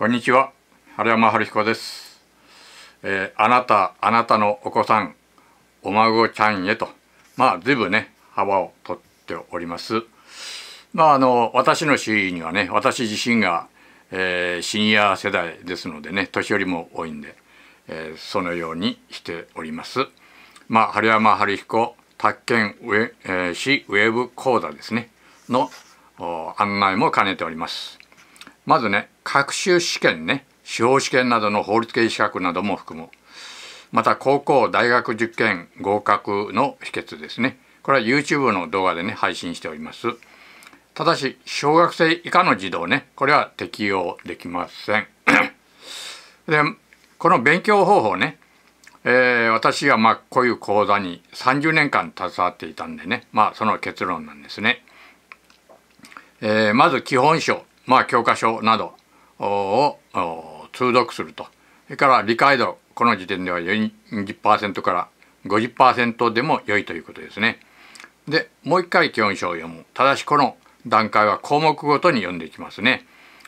こんにちは春山春彦です、えー、あなたあなたのお子さんお孫ちゃんへとまあ随分ね幅を取っておりますまああの私の周囲にはね私自身が、えー、シニア世代ですのでね年寄りも多いんで、えー、そのようにしておりますまあ春山春彦宅建ウェ、え市ウェブ講座ですねの案内も兼ねておりますまずね学習試験ね司法試験などの法律系資格なども含むまた高校大学受験合格の秘訣ですねこれは YouTube の動画でね配信しておりますただし小学生以下の児童ねこれは適用できません でこの勉強方法ね、えー、私がまあこういう講座に30年間携わっていたんでねまあその結論なんですね、えー、まず基本書まあ教科書などを通読するとそれから理解度この時点では40%から50%でも良いということですね。でもう一回基本書を読むただしこの段階は項目ごとに読んでいきますね。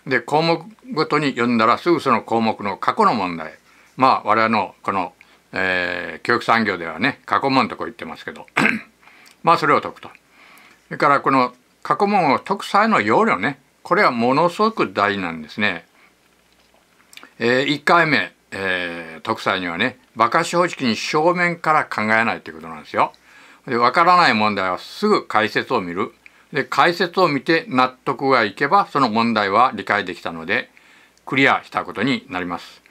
で項目ごとに読んだらすぐその項目の過去の問題まあ我々のこの、えー、教育産業ではね過去問とこう言ってますけど まあそれを解くと。それからこの過去問を解く際の要領ねこれはものすごく大事なんですね。えー、1回目、えー、特裁にはね馬鹿正直に正面から考えないということなんですよ。で分からない問題はすぐ解説を見る。で解説を見て納得がいけばその問題は理解できたのでクリアしたことになります。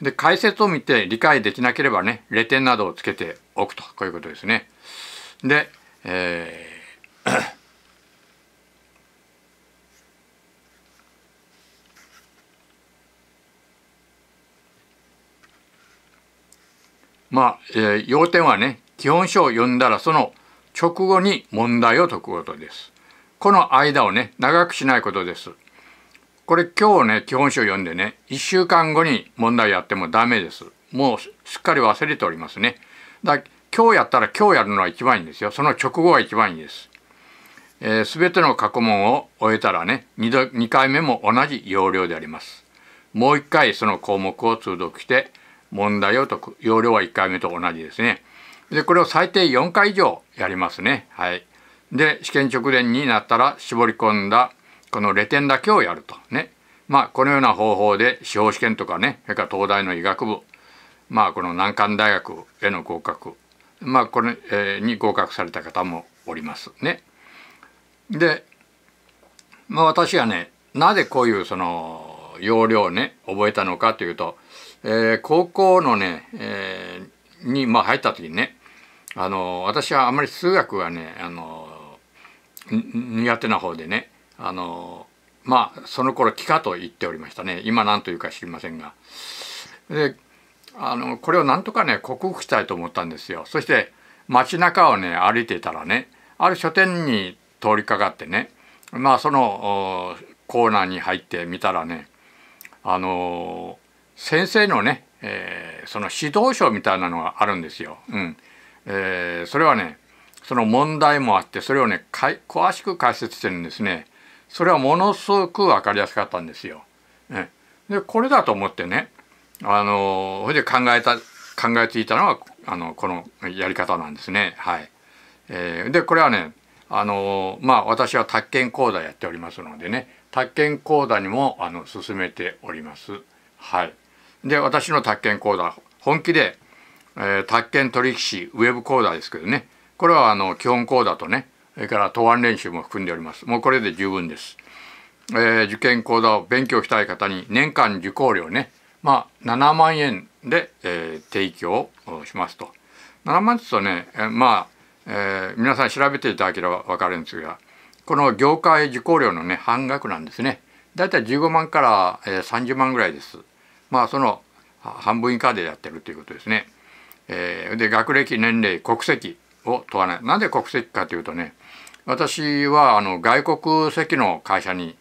で解説を見て理解できなければね0点などをつけておくとこういうことですね。で、えーまあ、えー、要点はね基本書を読んだらその直後に問題を解くことです。この間をね長くしないことです。これ今日ね基本書を読んでね1週間後に問題やってもダメです。もうすっかり忘れておりますね。だ今日やったら今日やるのは一番いいんですよ。その直後が一番いいです。えー、全ての過去問を終えたらね 2, 度2回目も同じ要領であります。もう一回その項目を通読して問題を解く要領は1回目と同じですねでこれを最低4回以上やりますねはいで試験直前になったら絞り込んだこのレテンだけをやるとねまあこのような方法で司法試験とかねそれから東大の医学部まあこの難関大学への合格まあこれ、えに合格された方もおりますね。で、まあ、私はねなぜこういうその要領ね覚えたのかというと、えー、高校のね、えー、に、まあ、入った時にねあの私はあまり数学はねあの苦手な方でねあのまあその頃幾何と言っておりましたね今何というか知りませんが。であのこれをなんとかね克服したいと思ったんですよ。そして街中をね歩いていたらねある書店に通りかかってねまあそのコーナーに入ってみたらねあの先生のね、えー、その指導書みたいなのがあるんですよ。うんえー、それはねその問題もあってそれをね詳しく解説してるんですね。それはものすごく分かりやすかったんですよ。ね、でこれだと思ってねあのそれで考えた考えついたのはあのこのやり方なんですね。はいえー、でこれはねあのまあ私は宅建講座やっておりますのでね宅建講座にもあの進めております。はい、で私の宅建講座本気で、えー、宅建取引士ウェブ講座ですけどねこれはあの基本講座とねそれから答案練習も含んでおります。もうこれで十分です。えー、受験講座を勉強したい方に年間受講料ね、まあ、7万円で、えー、提供をしますと。7万ですとね、えー、まあ、えー、皆さん調べていただければ分かるんですがこの業界受講料のね半額なんですねだいたい15万から30万ぐらいですまあその半分以下でやってるということですね、えで学歴年齢国籍を問わないなんで国籍かというとね私はあの外国籍の会社に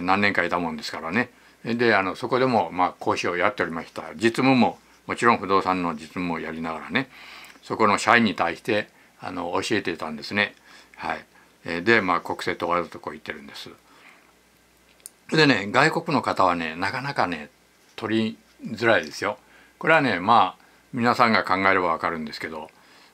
何年かいたもんですからねであのそこでもまあ講師をやっておりました実務ももちろん不動産の実務もやりながらねそこの社員に対してあの教えていたんですねはいで、まあ、国政問わずとこう言ってるんです。でね外国の方はねなかなかね取りづらいですよ。これはねまあ皆さんが考えればわかるんですけど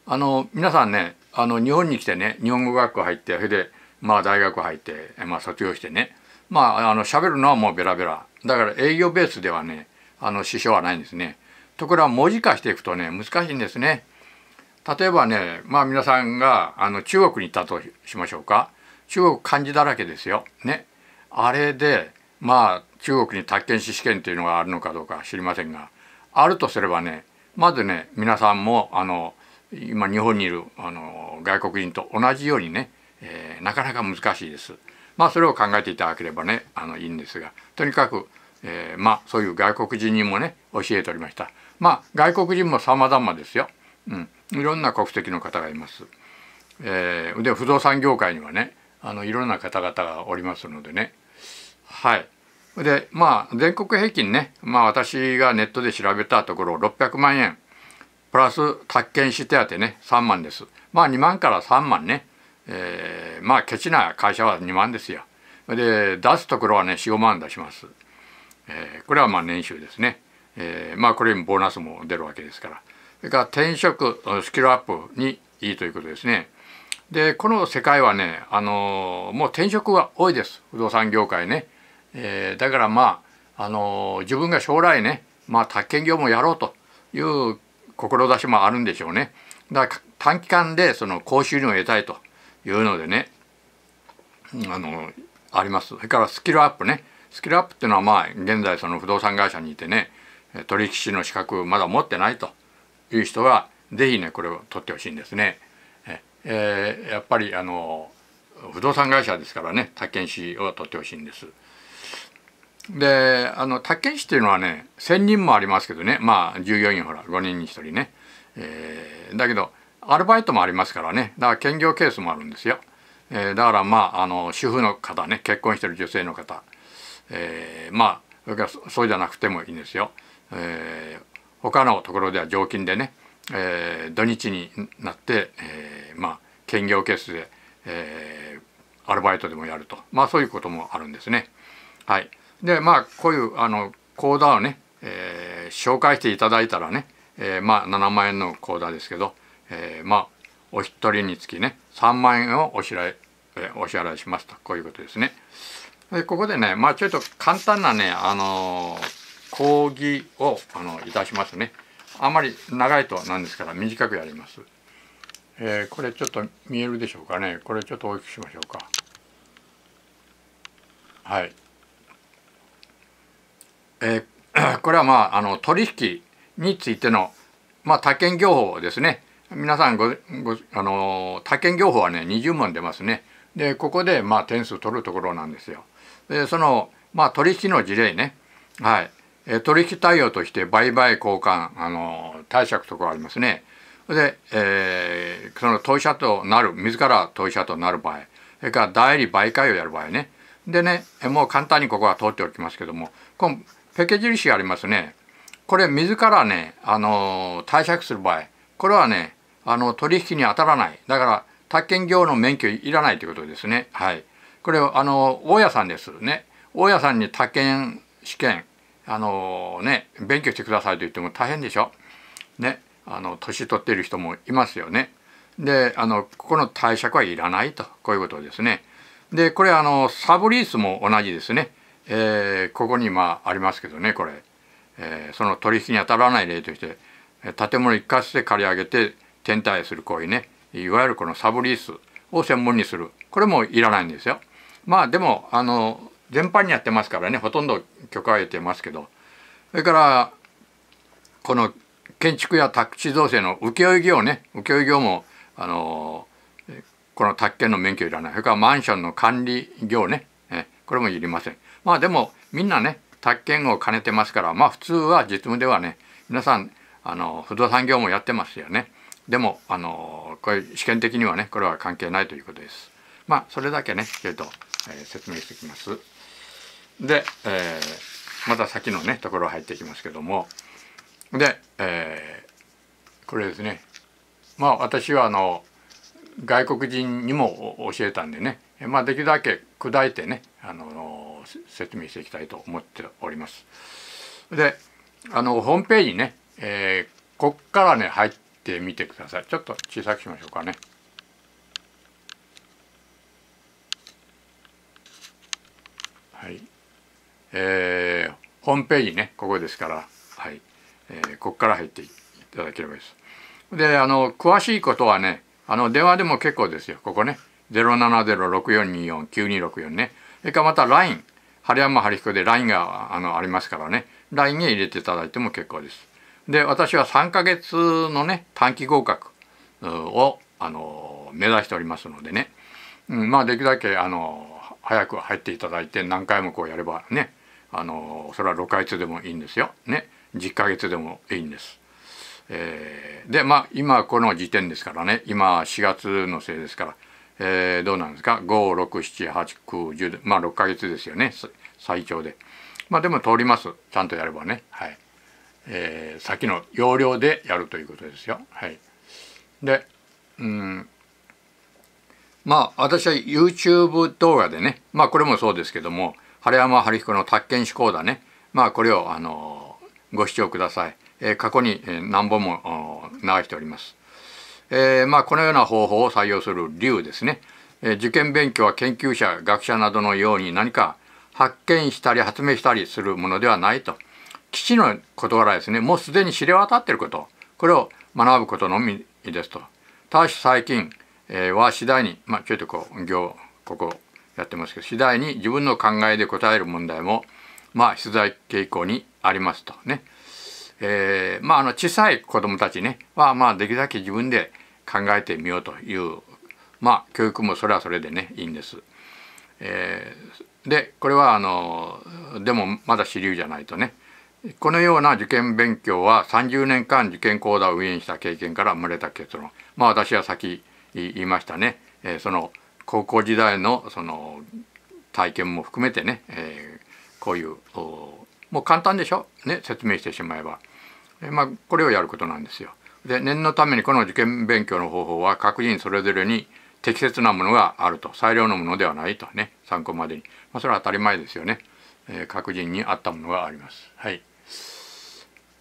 あの皆さんねあの日本に来てね日本語学校入ってそれで、まあ、大学入って、まあ、卒業してねまああの喋るのはもうベラベラだから営業ベースではねあの支障はないんですね。ところが文字化していくとね難しいんですね。例えばねまあ皆さんがあの中国に行ったとしましょうか中国漢字だらけですよ。ね。あれでまあ中国に宅建士試験というのがあるのかどうか知りませんがあるとすればねまずね皆さんもあの今日本にいるあの外国人と同じようにね、えー、なかなか難しいです。まあそれを考えていただければねあのいいんですがとにかく、えー、まあそういう外国人にもね教えておりました。まあ外国人も様々ですよ。うんいろんな国籍の方がいます。えー、で不動産業界にはねあのいろんな方々がおりますのでねはいでまあ全国平均ね、まあ、私がネットで調べたところ600万円プラス宅建士手当ね3万ですまあ2万から3万ね、えー、まあケチな会社は2万ですよで出すところはね45万出します、えー、これはまあ年収ですね、えー、まあこれにボーナスも出るわけですからそれから転職スキルアップにいいということですね。でこの世界はねあのもう転職が多いです不動産業界ね。えー、だからまああの自分が将来ね、まあ、宅建業もやろうという志もあるんでしょうね。だから短期間でその高収入を得たいというのでねあのあります。それからスキルアップね。スキルアップっていうのはまあ現在その不動産会社にいてね取引士の資格まだ持ってないという人は是非ねこれを取ってほしいんですね。えー、やっぱりあの不動産会社ですからね宅建士を取ってほしいんです。であの宅建士っていうのはね1,000人もありますけどねまあ従業員ほら5人に1人ね、えー、だけどアルバイトもありますからねだから兼業ケースもあるんですよ、えー、だからまああの主婦の方ね結婚してる女性の方、えー、まあそれからそうじゃなくてもいいんですよ、え他のところでは常勤でね、えー、土日になって、えー、まあ兼業ケースで、えー、アルバイトでもやるとまあそういうこともあるんですね。はい、でまあこういうあの講座をね、えー、紹介していただいたらね、えー、まあ7万円の講座ですけど、えー、まあお一人につきね3万円をお支払い、えお支払いしますとこういうことですね。でここでねまあちょっと簡単なねあのー講義をあのいたしますねあまり長いとなんですから短くやります、えー、これちょっと見えるでしょうかねこれちょっと大きくしましょうかはい、えー、これはまああの取引についてのまあ他県業法ですね皆さんごごあの他県業法はね20問出ますねでここでまあ点数取るところなんですよでそのまあ取引の事例ねはいえ取引対応として売買交換あの貸借とかありますね。で、えー、その当事者となる自ら当事者となる場合それから代理媒介をやる場合ねでねもう簡単にここは通っておきますけどもこのペケ印がありますねこれ自らねあの貸借する場合これはねあの取引に当たらないだから宅建業の免許いらないということですねはいこれあの大家さんですね大家さんに宅建試験あのね勉強してくださいと言っても大変でしょ。ねあの年取ってる人もいますよね。であのここの貸借はいらないとこういうことですね。でこれあのサブリースも同じですね。えー、ここにまあありますけどねこれ、えー、その取引に当たらない例として建物一括して借り上げて転退する行為ねいわゆるこのサブリースを専門にするこれもいらないんですよ。まあでもあの全般にやってますからねほとんど許可を得てますけどそれからこの建築や宅地造成の請負業ね請負業もあのこの宅建の免許いらないそれからマンションの管理業ねこれもいりませんまあでもみんなね宅建を兼ねてますからまあ普通は実務ではね皆さんあの不動産業もやってますよねでもあのこれ試験的にはねこれは関係ないということですまあそれだけねちょっとえ説明してきます。で、えまた先のねところ入っていきますけどもで、えこれですねまあ私はあの外国人にも教えたんでね、まあ、できるだけ砕いてねあの説明していきたいと思っております。であのホームページね、えー、こっからね入ってみてくださいちょっと小さくしましょうかね。はいえー、ホームページねここですから、はいえー、ここから入っていただければいいです。であの詳しいことはねあの電話でも結構ですよここね07064249264ねそれからまた LINE 春山春彦で LINE があのありますからね LINE に入れていただいても結構です。で私は3ヶ月のね短期合格をあの目指しておりますのでね、うん、まあできるだけあの早く入っていただいて何回もこうやればねあのそれは6ヶ月でもいいんですよ、ね、10ヶ月でもいいんです。えー、でまあ今この時点ですからね今4月のせいですから、えー、どうなんですか5678910まあ6ヶ月ですよね最長で。まあでも通りますちゃんとやればね。はいえー、先の要領でやるということですよ。はい、でうんまあ私は YouTube 動画でねまあこれもそうですけども晴山春彦の「宅建志向だね」まあこれをあのご視聴ください、えー、過去に何本も流しております、えー、まあこのような方法を採用する理由ですね、えー、受験勉強は研究者学者などのように何か発見したり発明したりするものではないと基地の事柄ですねもうすでに知れ渡っていることこれを学ぶことのみですとただし最近は次第に、まあ、ちょっとこう行ここやってますけど次第に自分の考えで答える問題もまあ出題傾向にありますとね。えー、まああの小さい子どもたちねはまあできるだけ自分で考えてみようというまあ教育もそれはそれでねいいんです。えー、でこれはあのでもまだ主流じゃないとねこのような受験勉強は30年間受験講座を運営した経験から生まれた結論まあ私は先いましたね、えその高校時代のその体験も含めてね、えこういうもう簡単でしょ、ね、説明してしまえば、えまあ、これをやることなんですよ。で念のためにこの受験勉強の方法は各人それぞれに適切なものがあると最良のものではないとね参考までに、まあ、それは当たり前ですよね、えー、各人に合ったものがあります。はい、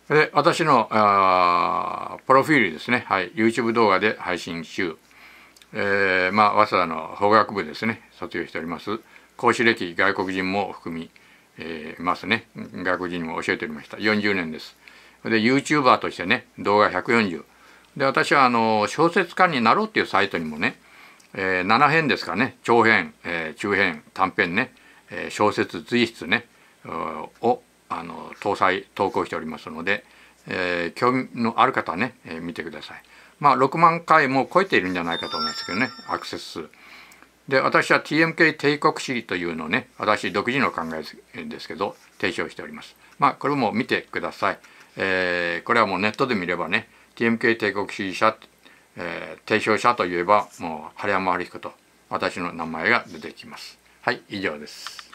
で私のあプロフィールですね、はい、YouTube 動画で配信中えー、まあ、早稲田の法学部ですね卒業しております講師歴外国人も含み、えー、ますね外国人にも教えておりました40年ですで YouTuber としてね動画140で私はあの小説家になろうっていうサイトにもね、えー、7編ですかね長編、え中編短編ね、え小説随筆ねをあの搭載投稿しておりますので、えー、興味のある方はね、えー、見てください。まあ6万回も超えているんじゃないかと思いますけどね、アクセス数。で、私は TMK 帝国主義というのをね、私独自の考えですけど、提唱しております。まあこれも見てください。えー、これはもうネットで見ればね、TMK 帝国主義者、えー、提唱者といえば、もう晴山春彦と私の名前が出てきます。はい、以上です。